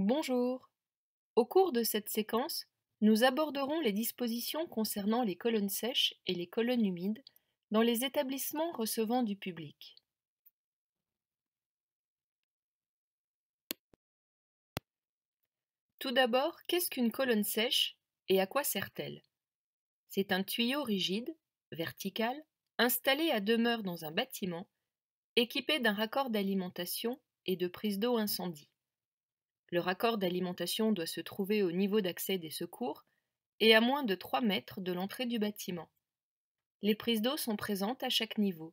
Bonjour. Au cours de cette séquence, nous aborderons les dispositions concernant les colonnes sèches et les colonnes humides dans les établissements recevant du public. Tout d'abord, qu'est-ce qu'une colonne sèche et à quoi sert-elle C'est un tuyau rigide, vertical, installé à demeure dans un bâtiment, équipé d'un raccord d'alimentation et de prise d'eau incendie. Le raccord d'alimentation doit se trouver au niveau d'accès des secours et à moins de 3 mètres de l'entrée du bâtiment. Les prises d'eau sont présentes à chaque niveau.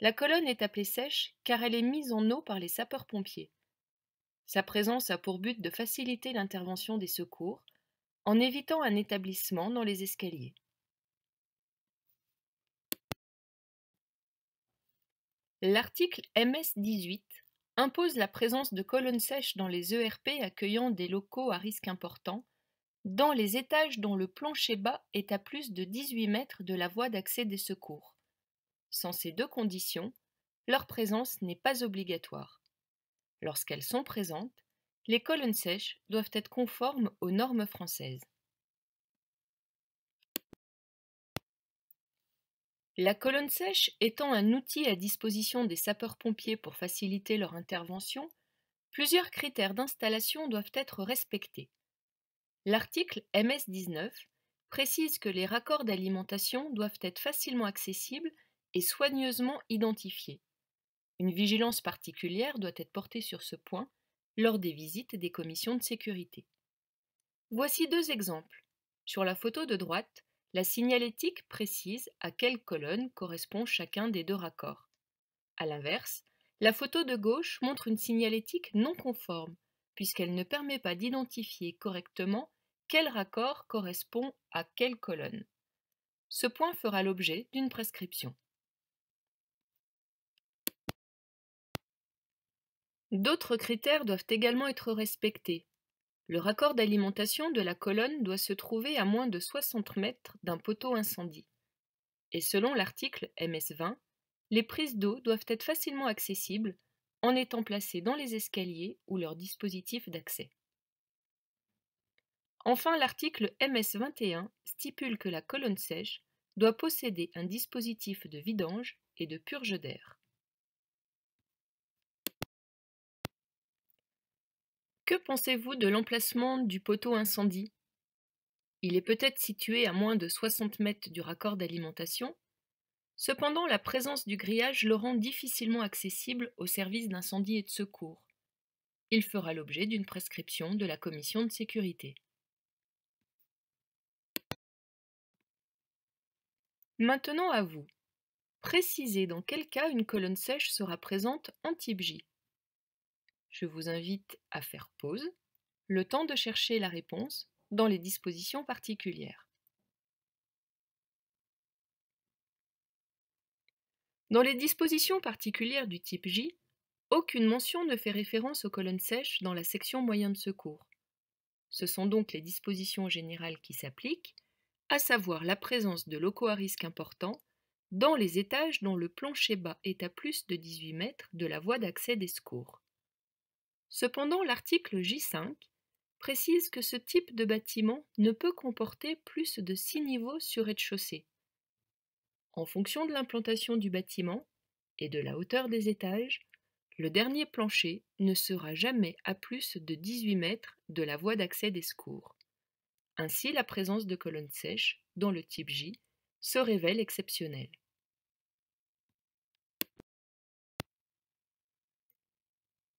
La colonne est appelée sèche car elle est mise en eau par les sapeurs-pompiers. Sa présence a pour but de faciliter l'intervention des secours en évitant un établissement dans les escaliers. L'article MS 18 impose la présence de colonnes sèches dans les ERP accueillant des locaux à risque important, dans les étages dont le plancher bas est à plus de 18 mètres de la voie d'accès des secours. Sans ces deux conditions, leur présence n'est pas obligatoire. Lorsqu'elles sont présentes, les colonnes sèches doivent être conformes aux normes françaises. La colonne sèche étant un outil à disposition des sapeurs-pompiers pour faciliter leur intervention, plusieurs critères d'installation doivent être respectés. L'article MS-19 précise que les raccords d'alimentation doivent être facilement accessibles et soigneusement identifiés. Une vigilance particulière doit être portée sur ce point lors des visites des commissions de sécurité. Voici deux exemples. Sur la photo de droite, la signalétique précise à quelle colonne correspond chacun des deux raccords. A l'inverse, la photo de gauche montre une signalétique non conforme, puisqu'elle ne permet pas d'identifier correctement quel raccord correspond à quelle colonne. Ce point fera l'objet d'une prescription. D'autres critères doivent également être respectés, le raccord d'alimentation de la colonne doit se trouver à moins de 60 mètres d'un poteau incendie. Et selon l'article MS20, les prises d'eau doivent être facilement accessibles en étant placées dans les escaliers ou leurs dispositifs d'accès. Enfin, l'article MS21 stipule que la colonne sèche doit posséder un dispositif de vidange et de purge d'air. Que pensez-vous de l'emplacement du poteau incendie Il est peut-être situé à moins de 60 mètres du raccord d'alimentation. Cependant, la présence du grillage le rend difficilement accessible aux services d'incendie et de secours. Il fera l'objet d'une prescription de la commission de sécurité. Maintenant à vous. Précisez dans quel cas une colonne sèche sera présente en type J je vous invite à faire pause, le temps de chercher la réponse dans les dispositions particulières. Dans les dispositions particulières du type J, aucune mention ne fait référence aux colonnes sèches dans la section moyen de secours. Ce sont donc les dispositions générales qui s'appliquent, à savoir la présence de locaux à risque important dans les étages dont le plancher bas est à plus de 18 mètres de la voie d'accès des secours. Cependant, l'article J5 précise que ce type de bâtiment ne peut comporter plus de 6 niveaux sur rez-de-chaussée. En fonction de l'implantation du bâtiment et de la hauteur des étages, le dernier plancher ne sera jamais à plus de 18 mètres de la voie d'accès des secours. Ainsi, la présence de colonnes sèches, dans le type J, se révèle exceptionnelle.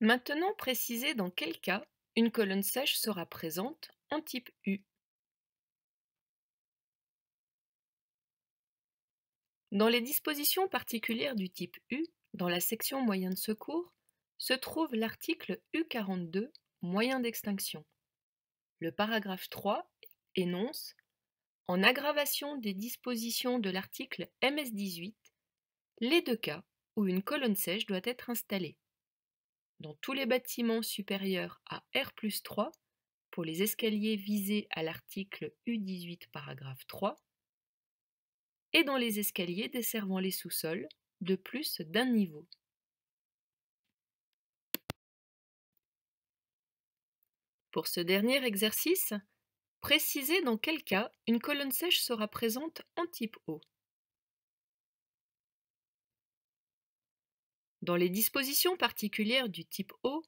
Maintenant précisez dans quel cas une colonne sèche sera présente en type U. Dans les dispositions particulières du type U, dans la section Moyen de secours, se trouve l'article U42 Moyen d'extinction. Le paragraphe 3 énonce En aggravation des dispositions de l'article MS18, les deux cas où une colonne sèche doit être installée dans tous les bâtiments supérieurs à R3 pour les escaliers visés à l'article U18 paragraphe 3 et dans les escaliers desservant les sous-sols de plus d'un niveau. Pour ce dernier exercice, précisez dans quel cas une colonne sèche sera présente en type O. Dans les dispositions particulières du type O,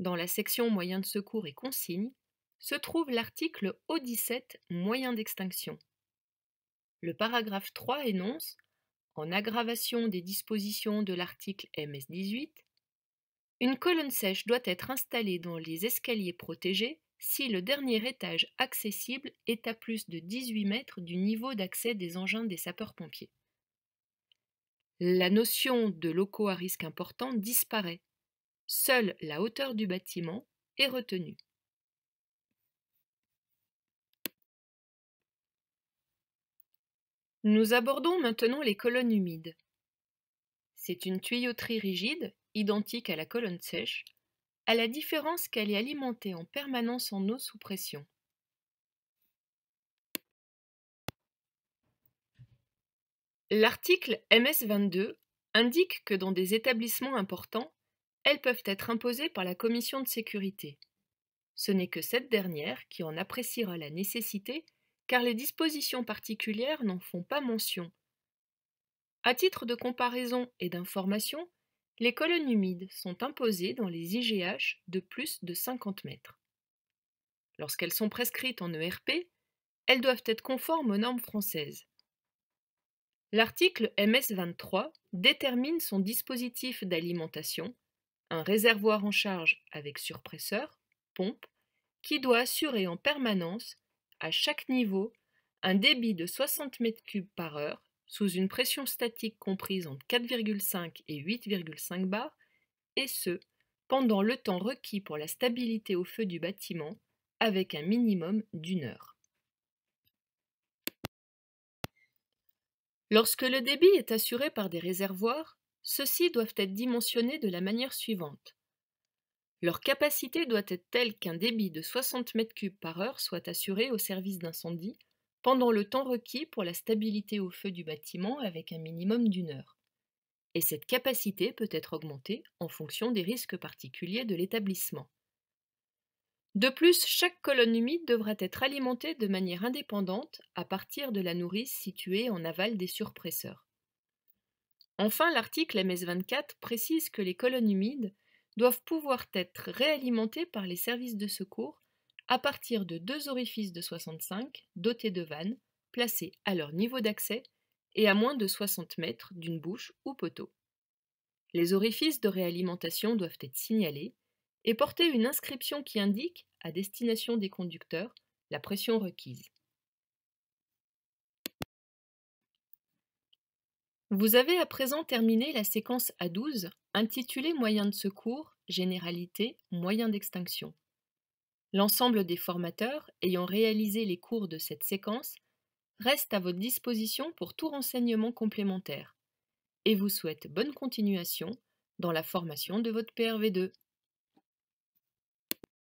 dans la section moyens de secours et consignes, se trouve l'article O17 moyens d'extinction. Le paragraphe 3 énonce, en aggravation des dispositions de l'article MS18, une colonne sèche doit être installée dans les escaliers protégés si le dernier étage accessible est à plus de 18 mètres du niveau d'accès des engins des sapeurs-pompiers la notion de locaux à risque important disparaît. Seule la hauteur du bâtiment est retenue. Nous abordons maintenant les colonnes humides. C'est une tuyauterie rigide, identique à la colonne sèche, à la différence qu'elle est alimentée en permanence en eau sous pression. L'article MS22 indique que dans des établissements importants, elles peuvent être imposées par la commission de sécurité. Ce n'est que cette dernière qui en appréciera la nécessité, car les dispositions particulières n'en font pas mention. À titre de comparaison et d'information, les colonnes humides sont imposées dans les IGH de plus de 50 mètres. Lorsqu'elles sont prescrites en ERP, elles doivent être conformes aux normes françaises. L'article MS23 détermine son dispositif d'alimentation, un réservoir en charge avec surpresseur, pompe, qui doit assurer en permanence, à chaque niveau, un débit de 60 m3 par heure sous une pression statique comprise entre 4,5 et 8,5 bars, et ce, pendant le temps requis pour la stabilité au feu du bâtiment, avec un minimum d'une heure. Lorsque le débit est assuré par des réservoirs, ceux-ci doivent être dimensionnés de la manière suivante. Leur capacité doit être telle qu'un débit de 60 m3 par heure soit assuré au service d'incendie pendant le temps requis pour la stabilité au feu du bâtiment avec un minimum d'une heure. Et cette capacité peut être augmentée en fonction des risques particuliers de l'établissement. De plus, chaque colonne humide devra être alimentée de manière indépendante à partir de la nourrice située en aval des surpresseurs. Enfin, l'article MS24 précise que les colonnes humides doivent pouvoir être réalimentées par les services de secours à partir de deux orifices de 65 dotés de vannes placés à leur niveau d'accès et à moins de 60 mètres d'une bouche ou poteau. Les orifices de réalimentation doivent être signalés et porter une inscription qui indique, à destination des conducteurs, la pression requise. Vous avez à présent terminé la séquence A12 intitulée Moyens de secours, généralité, moyens d'extinction. L'ensemble des formateurs ayant réalisé les cours de cette séquence reste à votre disposition pour tout renseignement complémentaire et vous souhaite bonne continuation dans la formation de votre PRV2.